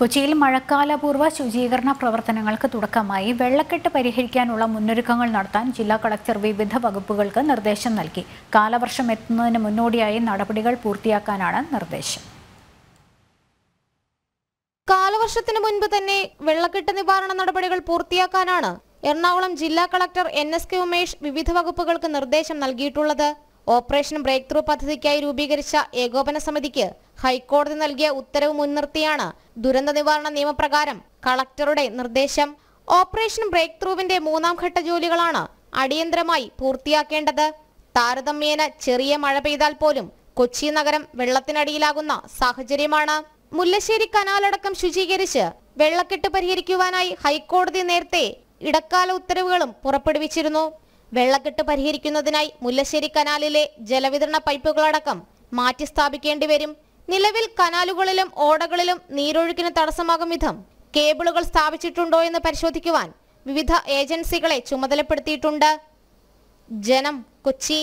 കൊച്ചിയിൽ മഴക്കാലപൂർവ്വ ശുചീകരണ പ്രവർത്തനങ്ങൾക്ക് തുടക്കമായി വെള്ളക്കെട്ട് പരിഹരിക്കാനുള്ള മുന്നൊരുക്കങ്ങൾ നടത്താൻ ജില്ലാ കളക്ടർ വിവിധ വകുപ്പുകൾക്ക് നിർദ്ദേശം നൽകി കാലവർഷം എത്തുന്നതിന് മുന്നോടിയായി നടപടികൾ പൂർത്തിയാക്കാനാണ് നിർദ്ദേശം കാലവർഷത്തിന് മുൻപ് തന്നെ വെള്ളക്കെട്ട് നിവാരണ നടപടികൾ പൂർത്തിയാക്കാനാണ് എറണാകുളം ജില്ലാ collector N S K Umesh വിവിധ വകുപ്പുകൾക്ക് നിർദ്ദേശം നൽകിയിട്ടുള്ളത് ഓപ്പറേഷൻ ബ്രേക്ക് ത്രൂ പദ്ധതിക്കായി രൂപീകരിച്ച ഏകോപന സമിതിക്ക് ഹൈക്കോടതി നൽകിയ ഉത്തരവ് മുൻനിർത്തിയാണ് ദുരന്ത നിവാരണ നിയമപ്രകാരം കളക്ടറുടെ നിർദ്ദേശം ഓപ്പറേഷൻ ബ്രേക്ക് ത്രൂവിന്റെ മൂന്നാം ഘട്ട ജോലികളാണ് അടിയന്തരമായി പൂർത്തിയാക്കേണ്ടത് താരതമ്യേന ചെറിയ മഴ പെയ്താൽ പോലും കൊച്ചി നഗരം വെള്ളത്തിനടിയിലാകുന്ന സാഹചര്യമാണ് മുല്ലശ്ശേരി കനാലടക്കം ശുചീകരിച്ച് വെള്ളക്കെട്ട് പരിഹരിക്കുവാനായി ഹൈക്കോടതി നേരത്തെ ഇടക്കാല ഉത്തരവുകളും പുറപ്പെടുവിച്ചിരുന്നു വെള്ളക്കെട്ട് പരിഹരിക്കുന്നതിനായി മുല്ലശ്ശേരി കനാലിലെ ജലവിതരണ പൈപ്പുകളടക്കം മാറ്റി സ്ഥാപിക്കേണ്ടി വരും നിലവിൽ കനാലുകളിലും ഓടകളിലും നീരൊഴുക്കിന് തടസ്സമാകും വിധം കേബിളുകൾ സ്ഥാപിച്ചിട്ടുണ്ടോ എന്ന് പരിശോധിക്കുവാൻ വിവിധ ഏജൻസികളെ ചുമതലപ്പെടുത്തിയിട്ടുണ്ട് ജനം കൊച്ചി